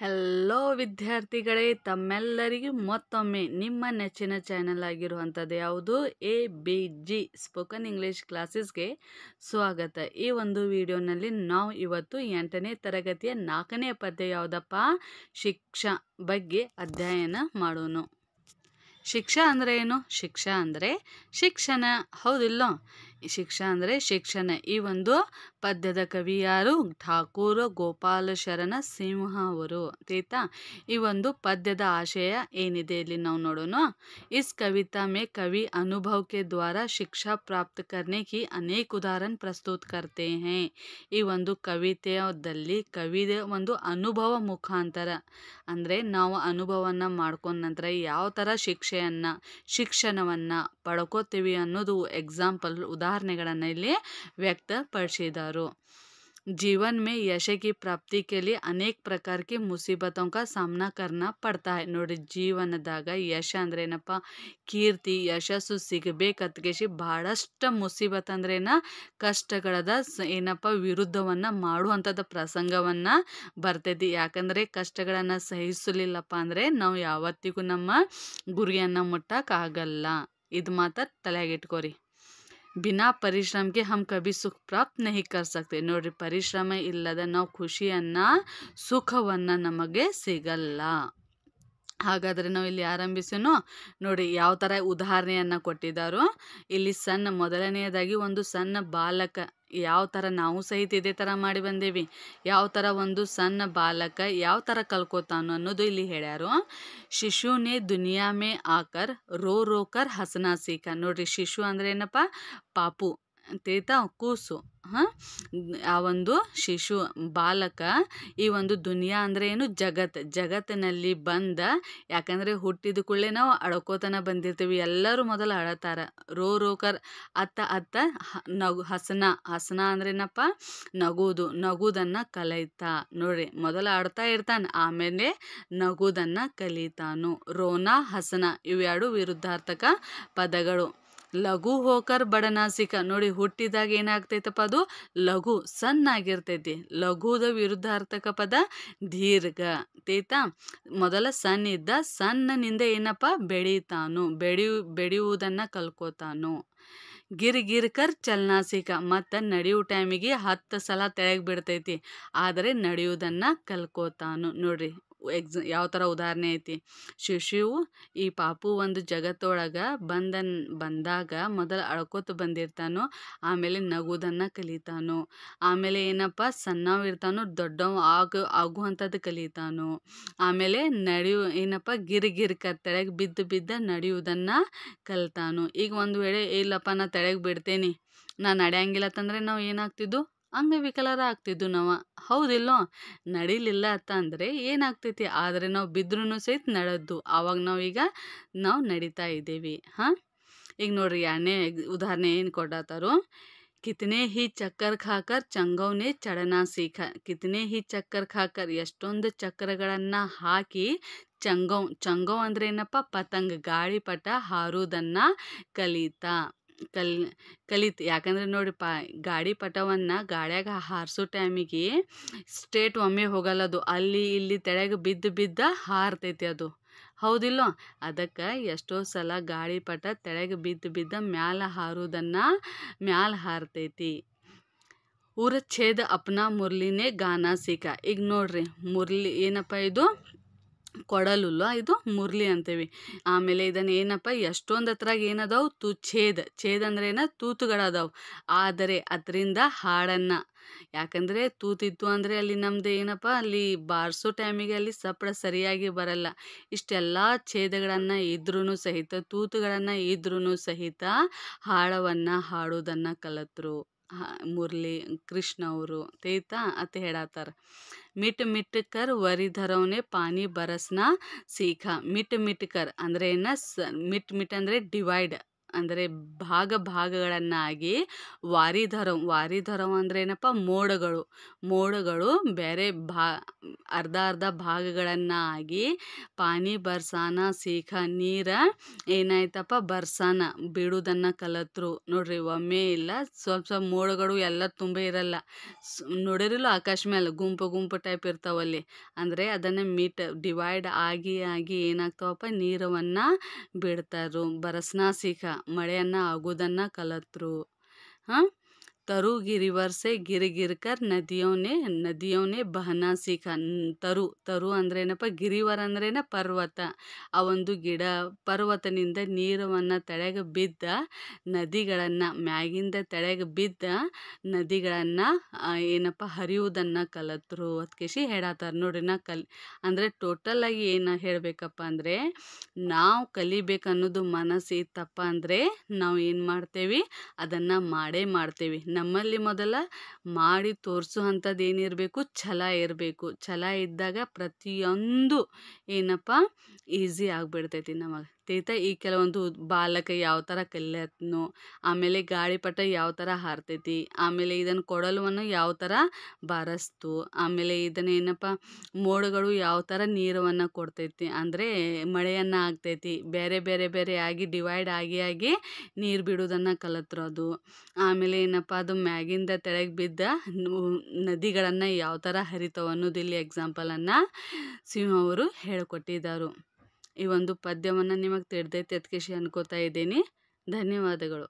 Hello ವಿದ್ಯಾರ್ಥಿಗಳೇ ತಮ್ಮೆಲ್ಲರಿಗೂ ಮತ್ತೊಮ್ಮೆ ನಿಮ್ಮ ನೆಚ್ಚಿನ ಚಾನೆಲ್ ಆಗಿರುವಂಥದ್ದು ಯಾವುದು A B G spoken English ಕ್ಲಾಸಸ್ಗೆ ಸ್ವಾಗತ ಈ ಒಂದು ವಿಡಿಯೋನಲ್ಲಿ ನಾವು ಇವತ್ತು ಎಂಟನೇ ತರಗತಿಯ ನಾಲ್ಕನೇ ಪದ್ಯ ಯಾವುದಪ್ಪ ಶಿಕ್ಷಾ ಬಗ್ಗೆ ಅಧ್ಯಯನ ಮಾಡೋಣ ಶಿಕ್ಷಾ ಅಂದರೆ ಏನು ಶಿಕ್ಷಾ ಅಂದರೆ ಶಿಕ್ಷಣ ಹೌದಿಲ್ಲೋ ಶಿಕ್ಷ ಅಂದರೆ ಶಿಕ್ಷಣ ಈ ಒಂದು ಪದ್ಯದ ಕವಿ ಯಾರು ಠಾಕೂರ್ ಗೋಪಾಲ ಶರಣ ಸಿಂಹ ಅವರು ಆಯ್ತಾ ಈ ಒಂದು ಪದ್ಯದ ಆಶಯ ಏನಿದೆ ಇಲ್ಲಿ ನಾವು ನೋಡೋಣ ಇಸ್ ಕವಿತಾ ಮೇ ಕವಿ ಅನುಭವ ದ್ವಾರ ಶಿಕ್ಷಾ ಪ್ರಾಪ್ತ ಕರ್ನೆ ಅನೇಕ ಉದಾಹರಣ ಪ್ರಸ್ತುತ ಕರ್ತೆ ಹೇ ಈ ಒಂದು ಕವಿತೆಯದಲ್ಲಿ ಕವಿದ ಒಂದು ಅನುಭವ ಮುಖಾಂತರ ಅಂದರೆ ನಾವು ಅನುಭವನ ಮಾಡ್ಕೊಂಡ ನಂತರ ಯಾವ ಥರ ಶಿಕ್ಷೆಯನ್ನು ಶಿಕ್ಷಣವನ್ನು ಪಡ್ಕೋತೀವಿ ಅನ್ನೋದು ಎಕ್ಸಾಂಪಲ್ ಉದಾ उदाहरणेಗಳನ್ನು ಇಲ್ಲಿ ವ್ಯಕ್ತಪಡಿಸಿದರು ಜೀವನ ಮೇ यश की ಪ್ರಾಪ್ತಿ ಅನೇಕ ಪ್ರಕಾರಕ್ಕೆ ಕಿ ಮುಸೀಬತೋಂ ಸಾಮನಾ ಕರ್ನಾ ಪಡ್ತಾ ನೋಡಿ ಜೀವನದಾಗ ಯಶ ಅಂದ್ರೆ ಏನಪ್ಪ ಕೀರ್ತಿ ಯಶಸ್ಸು ಸಿಗಬೇಕತ್ಗೆಸಿ ಬಹಳಷ್ಟು ಮುಸೀಬತ್ ಅಂದ್ರೇನ ಕಷ್ಟಗಳದ ಏನಪ್ಪ ವಿರುದ್ಧವನ್ನು ಮಾಡುವಂಥದ್ದು ಪ್ರಸಂಗವನ್ನು ಬರ್ತೈತಿ ಯಾಕಂದರೆ ಕಷ್ಟಗಳನ್ನು ಸಹಿಸಲಿಲ್ಲಪ್ಪ ಅಂದರೆ ನಾವು ಯಾವತ್ತಿಗೂ ನಮ್ಮ ಗುರಿಯನ್ನು ಮುಟ್ಟಕ್ಕಾಗಲ್ಲ ಇದು ಮಾತ್ರ ತಲೆಯಾಗಿಟ್ಕೋರಿ ಬಿನಾ ಪರಿಶ್ರಮಕ್ಕೆ ಹಮ್ ಕಭಿ ಸುಖ ಪ್ರಾಪ್ತ ನಹಿ ಕರ್ ಸಕ್ತೆ ನೋಡ್ರಿ ಪರಿಶ್ರಮ ಇಲ್ಲದ ನಾವು ಖುಷಿಯನ್ನು ಸುಖವನ್ನು ನಮಗೆ ಸಿಗಲ್ಲ ಹಾಗಾದರೆ ನಾವು ಇಲ್ಲಿ ಆರಂಭಿಸೋಣ ನೋಡಿ ಯಾವ ಥರ ಉದಾಹರಣೆಯನ್ನು ಕೊಟ್ಟಿದ್ದಾರೋ ಇಲ್ಲಿ ಸಣ್ಣ ಮೊದಲನೆಯದಾಗಿ ಒಂದು ಸಣ್ಣ ಬಾಲಕ ಯಾವ ಥರ ನಾವು ಸಹಿತ ಇದೇ ಥರ ಮಾಡಿ ಬಂದೇವಿ ಯಾವ ಥರ ಒಂದು ಸಣ್ಣ ಬಾಲಕ ಯಾವ ಥರ ಕಲ್ಕೋತಾನೋ ಅನ್ನೋದು ಇಲ್ಲಿ ಹೇಳ್ಯಾರು ಶಿಶುನೇ ದುನಿಯಾ ಮೇ ಆಕರ್ ರೋ ರೋಕರ್ ಹಸನಾ ನೋಡ್ರಿ ಶಿಶು ಅಂದರೆ ಏನಪ್ಪ ಪಾಪು ತೇತಾ ಕೂಸು ಆ ಒಂದು ಶಿಶು ಬಾಲಕ ಈ ಒಂದು ದುನಿಯಾ ಅಂದರೆ ಏನು ಜಗತ್ ಜಗತ್ತಿನಲ್ಲಿ ಬಂದ ಯಾಕಂದರೆ ಹುಟ್ಟಿದ ಕೂಡಲೇ ನಾವು ಅಡಕೋತನ ಬಂದಿರ್ತೀವಿ ಎಲ್ಲರೂ ಮೊದಲು ಅಳತಾರ ರೋ ರೋಕರ್ ಅತ್ತ ಅತ್ತ ನಗು ಹಸನ ಹಸನ ಅಂದ್ರೇನಪ್ಪ ನಗುವುದು ನಗುದನ್ನು ಕಲಿತಾ ನೋಡ್ರಿ ಮೊದಲು ಆಡ್ತಾ ಇರ್ತಾನೆ ಆಮೇಲೆ ನಗುದನ್ನು ಕಲಿತಾನು ರೋನ ಹಸನ ಇವೆರಡು ವಿರುದ್ಧಾರ್ಥಕ ಪದಗಳು ಲಘು ಹೋಕರ್ ಬಡನಾಸಿಕ ನೋಡಿ ಹುಟ್ಟಿದಾಗ ಏನಾಗ್ತೈತಪ್ಪ ಅದು ಲಘು ಸಣ್ಣಾಗಿರ್ತೈತಿ ಲಘುದ ವಿರುದ್ಧಾರ್ಥಕ ಪದ ದೀರ್ಘ ತೇತಾ ಮೊದಲ ಸಣ್ಣ ಇದ್ದ ಸಣ್ಣನಿಂದ ಏನಪ್ಪ ಬೆಳೀತಾನು ಬೆಳೆಯು ಬೆಳೆಯುವುದನ್ನು ಕಲ್ಕೋತಾನು ಗಿರ್ ಗಿರ್ಕರ್ ಚಲನಾಸಿಕ ಮತ್ತು ನಡೆಯುವ ಟೈಮಿಗೆ ಹತ್ತು ಸಲ ತೆಳಗೆ ಬಿಡ್ತೈತಿ ಆದರೆ ನಡೆಯುವುದನ್ನು ಕಲ್ಕೋತಾನು ನೋಡ್ರಿ ಎಕ್ಸ್ ಯಾವ ಥರ ಉದಾಹರಣೆ ಐತಿ ಶಿಶುವು ಈ ಪಾಪು ಒಂದು ಜಗತ್ತೊಳಗೆ ಬಂದನ್ ಬಂದಾಗ ಮೊದಲು ಅಳ್ಕೊತ ಬಂದಿರ್ತಾನೋ ಆಮೇಲೆ ನಗುವುದನ್ನು ಕಲಿತಾನೋ ಆಮೇಲೆ ಏನಪ್ಪ ಸಣ್ಣವಿರ್ತಾನೋ ದೊಡ್ಡವ ಆಗು ಆಗುವಂಥದ್ದು ಕಲಿತಾನೋ ಆಮೇಲೆ ನಡೆಯು ಏನಪ್ಪ ಗಿರಿಗಿರ್ ಗಿರ್ಕ ತೆಳಗೆ ಬಿದ್ದು ಬಿದ್ದು ನಡೆಯುವುದನ್ನು ಕಲಿತಾನೋ ಈಗ ಒಂದು ವೇಳೆ ಇಲ್ಲಪ್ಪ ನಾ ತಡೆಗೆ ಬಿಡ್ತೇನೆ ನಾನು ನಡೆಯಂಗಿಲ್ಲ ಅಂತಂದರೆ ನಾವು ಏನಾಗ್ತಿದ್ದು ವಿಕಲರ ಆಗ್ತಿದ್ದು ನಾವು ಹೌದಿಲ್ಲೋ ನಡಿಲಿಲ್ಲ ಅಂತ ಅಂದರೆ ಏನಾಗ್ತೈತಿ ಆದರೆ ನಾವು ಬಿದ್ರೂ ಸಹಿತ ನಡೆದ್ದು ಆವಾಗ ನಾವು ಈಗ ನಾವು ನಡೀತಾ ಇದ್ದೀವಿ ಹಾಂ ಈಗ ನೋಡ್ರಿ ಎರಡನೇ ಉದಾಹರಣೆ ಏನು ಕೊಡತ್ತಾರೋ ಕಿತನೆ ಹಿ ಚಕ್ಕರ್ ಖಾಕರ್ ಚಂಗವನೇ ಚಡನ ಸೀಖ ಕಿತ್ನೆ ಹಿ ಚಕ್ಕರ್ ಖಾಕರ್ ಎಷ್ಟೊಂದು ಚಕ್ರಗಳನ್ನು ಹಾಕಿ ಚಂಗವ್ ಚಂಗವ್ ಅಂದ್ರೆ ಏನಪ್ಪ ಪತಂಗ ಗಾಳಿಪಟ ಹಾರೋದನ್ನು ಕಲಿತಾ ಕಲ್ ಕಲಿತು ಯಾಕಂದರೆ ಪ ಗಾಡಿ ಪಟವನ್ನು ಗಾಡಿಯಾಗ ಹಾರಿಸೋ ಟೈಮಿಗೆ ಸ್ಟ್ರೇಟ್ ಒಮ್ಮೆ ಹೋಗಲ್ಲದು ಅಲ್ಲಿ ಇಲ್ಲಿ ತೆಳಗೆ ಬಿದ್ದು ಬಿದ್ದು ಹಾರ್ತೈತಿ ಅದು ಹೌದಿಲ್ಲ ಅದಕ್ಕೆ ಎಷ್ಟೋ ಸಲ ಗಾಡಿ ಪಟ ತೆಳಗೆ ಬಿದ್ದು ಬಿದ್ದು ಮ್ಯಾಲ ಹಾರೋದನ್ನು ಮ್ಯಾಲ ಹಾರ್ತೈತಿ ಊರ ಛೇದ ಅಪ್ನಾ ಮುರ್ಲಿನೇ ಗಾನ ಸೀಕ ಈಗ ನೋಡ್ರಿ ಮುರ್ಲಿ ಏನಪ್ಪ ಇದು ಕೊಡಲುಲ್ವ ಇದು ಮುರ್ಲಿ ಅಂತೀವಿ ಆಮೇಲೆ ಇದನ್ನು ಏನಪ್ಪ ಎಷ್ಟೊಂದು ಹತ್ರಾಗ ಏನದಾವು ತು ಛೇದ ಛೇದ ಅಂದ್ರೆ ಏನ ತೂತುಗಳದಾವು ಆದರೆ ಅದರಿಂದ ಹಾಡನ್ನು ಯಾಕಂದರೆ ತೂತಿತ್ತು ಅಂದರೆ ಅಲ್ಲಿ ನಮ್ದು ಏನಪ್ಪ ಅಲ್ಲಿ ಬಾರಿಸೋ ಟೈಮಿಗೆ ಅಲ್ಲಿ ಸಪ್ಪಳ ಸರಿಯಾಗಿ ಬರಲ್ಲ ಇಷ್ಟೆಲ್ಲ ಛೇದಗಳನ್ನು ಇದ್ರೂ ಸಹಿತ ತೂತುಗಳನ್ನು ಇದ್ರೂ ಸಹಿತ ಹಾಡವನ್ನು ಹಾಡೋದನ್ನು ಕಲಿತರು ಮುರಳಿ ಕೃಷ್ಣ ಅವರು ತೇತ ಅತ ಹೇಳಾತಾರ ಮಿಟ್ ಮಿಟ್ ಕರ್ ವರಿಧರವನೇ ಪಾನಿ ಬರಸ್ನ ಸೀಖ ಮಿಟ್ ಮಿಟ್ ಕರ್ ಅಂದ್ರೆ ಏನ ಮಿಟ್ ಮಿಟ್ ಅಂದರೆ ಡಿವೈಡ್ ಅಂದರೆ ಭಾಗ ಭಾಗಗಳನ್ನಾಗಿ ವಾರಿಧರಂ ವಾರಿಧರಂ ಅಂದರೆ ಏನಪ್ಪ ಮೋಡಗಳು ಮೋಡಗಳು ಬೇರೆ ಭಾ ಅರ್ಧ ಅರ್ಧ ಭಾಗಗಳನ್ನಾಗಿ ಪಾನಿ ಬರ್ಸಾನ ಸೀಖ ನೀರ ಏನಾಯ್ತಪ್ಪ ಬರ್ಸಾನ ಬಿಡುವುದನ್ನು ಕಲತ್ರು ನೋಡ್ರಿ ಒಮ್ಮೆ ಇಲ್ಲ ಸ್ವಲ್ಪ ಸ್ವಲ್ಪ ಮೋಡಗಳು ಎಲ್ಲ ತುಂಬ ಇರಲ್ಲ ನೋಡಿರಲ್ಲ ಆಕಾಶ ಮೇಲೆ ಗುಂಪು ಗುಂಪು ಟೈಪ್ ಇರ್ತಾವಲ್ಲಿ ಅಂದರೆ ಅದನ್ನು ಮೀಟ್ ಡಿವೈಡ್ ಆಗಿ ಆಗಿ ಏನಾಗ್ತಾವಪ್ಪ ನೀರವನ್ನು ಬಿಡ್ತಾರು ಬರಸ್ನಾ ಸೀಖ ಮಳೆಯನ್ನು ಆಗೋದನ್ನು ಕಲತ್ರು. ಹಾಂ ತರು ಗಿರಿವರ್ಸೆ ಗಿರಿ ಗಿರ್ಕರ್ गिर कर नदियों ने ಬಹನ ತರು ತರು ಅಂದ್ರೇನಪ್ಪ ಗಿರಿವರ ಅಂದ್ರೇನ ಪರ್ವತ ಆ ಒಂದು ಗಿಡ ಪರ್ವತನಿಂದ ನೀರವನ್ನು ತಡೆಗೆ ಬಿದ್ದ ನದಿಗಳನ್ನು ಮ್ಯಾಗಿಂದ ತಡೆಗೆ ಬಿದ್ದ ನದಿಗಳನ್ನು ಏನಪ್ಪ ಹರಿಯುವುದನ್ನು ಕಲತ್ರು ಅದ್ಕೇಶಿ ಹೇಳತ್ತಾರ ನೋಡ್ರಿ ನಾ ಕಲಿ ಅಂದರೆ ಟೋಟಲಾಗಿ ಏನು ಹೇಳಬೇಕಪ್ಪ ಅಂದರೆ ನಾವು ಕಲಿಬೇಕು ಅನ್ನೋದು ಮನಸ್ಸು ಇತ್ತಪ್ಪ ಅಂದರೆ ನಾವು ಏನು ಮಾಡ್ತೇವೆ ಅದನ್ನು ಮಾಡೇ ಮಾಡ್ತೇವೆ ನಮ್ಮಲ್ಲಿ ಮೊದಲ ಮಾಡಿ ತೋರಿಸುವಂಥದ್ದು ಏನಿರಬೇಕು ಛಲ ಇರಬೇಕು ಛಲ ಇದ್ದಾಗ ಪ್ರತಿಯೊಂದು ಏನಪ್ಪ ಈಸಿ ಆಗಿಬಿಡ್ತೈತಿ ನಮಗೆ ತೀತ ಈ ಕೆಲವೊಂದು ಬಾಲಕ ಯಾವ ಥರ ಕಲಿಯತ್ನೋ ಆಮೇಲೆ ಗಾಳಿಪಟ ಯಾವ ಥರ ಹಾರ್ತೈತಿ ಆಮೇಲೆ ಇದನ್ನು ಕೊಡಲುವನ್ನು ಯಾವ ಥರ ಬಾರಿಸ್ತು ಆಮೇಲೆ ಇದನ್ನು ಏನಪ್ಪ ಮೋಡಗಳು ಯಾವ ಥರ ನೀರವನ್ನು ಕೊಡ್ತೈತಿ ಅಂದರೆ ಮಳೆಯನ್ನು ಆಗ್ತೈತಿ ಬೇರೆ ಬೇರೆ ಬೇರೆ ಆಗಿ ಡಿವೈಡ್ ಆಗಿ ಆಗಿ ನೀರು ಬಿಡೋದನ್ನು ಕಲತ್ರು ಅದು ಆಮೇಲೆ ಏನಪ್ಪ ಅದು ಮ್ಯಾಗಿಂದ ತೆಳಗೆ ಬಿದ್ದ ನದಿಗಳನ್ನು ಯಾವ ಥರ ಹರಿತಾವ ಅನ್ನೋದು ಇಲ್ಲಿ ಎಕ್ಸಾಂಪಲನ್ನು ಸಿಂಹ ಅವರು ಹೇಳಿಕೊಟ್ಟಿದ್ದರು ಈ ಒಂದು ಪದ್ಯವನ್ನು ನಿಮಗೆ ತಿಳಿದೈತೆ ಅದಕ್ಕೆ ಅನ್ಕೋತಾ ಇದ್ದೀನಿ ಧನ್ಯವಾದಗಳು